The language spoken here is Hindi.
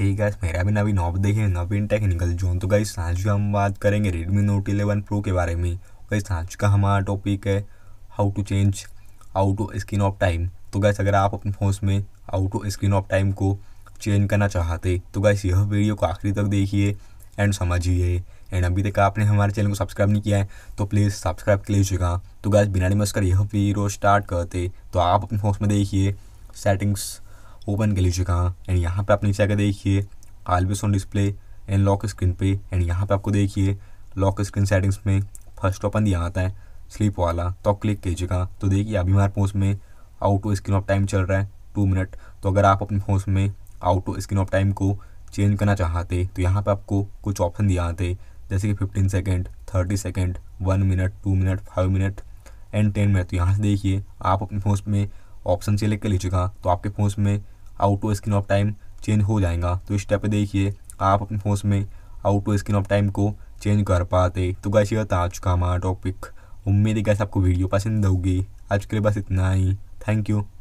हे गाइस मेरा भी नवीन आप देखिए नवीन टेक्निकल जोन तो गाइस आज हम बात करेंगे रेडमी नोट 11 प्रो के बारे में गाइस आज का हमारा टॉपिक है how to change auto screen off time तो गैस अगर आप अपने फोन में auto screen off time को चेंज करना चाहते तो गैस यह वीडियो को आखिरी तक देखिए एंड समझिए एंड अभी तक आपने हमारे चैनल को सब्सक्राइब नहीं किया है तो प्लीज़ सब्सक्राइब कर लीजिएगा तो गैस बिना नमस्कार यह वीडियो स्टार्ट करते तो आप अपने फोन में देखिए सेटिंग्स ओपन कर लीजिएगा एंड यहाँ पे आप नीचे आकर देखिए always on display and lock screen पे एंड यहाँ पे आपको देखिए लॉक स्क्रीन सेटिंग्स में फर्स्ट ऑपन दिया आता है स्लीप वाला तो क्लिक कीजिएगा तो देखिए अभी हमारे फोन में out of screen off time चल रहा है टू मिनट तो अगर आप अपने फोन में out of screen off time को चेंज करना चाहते तो यहाँ पर आपको कुछ ऑप्शन दिया आते जैसे कि fifteen second thirty second one minute two minute five minute and ten minute तो यहाँ से देखिए आप अपने फोन में ऑप्शन सेलेक्ट कर लीजिएगा तो आपके फोन में auto screen off time change हो जाएगा तो इस स्टेप देखिए आप अपने फोन में आउटो स्क्रीन ऑफ टाइम को चेंज कर पाते तो कैसे ये बता चुका हमारा टॉपिक उम्मीद है कैसे आपको वीडियो पसंद होगी आज के लिए बस इतना ही थैंक यू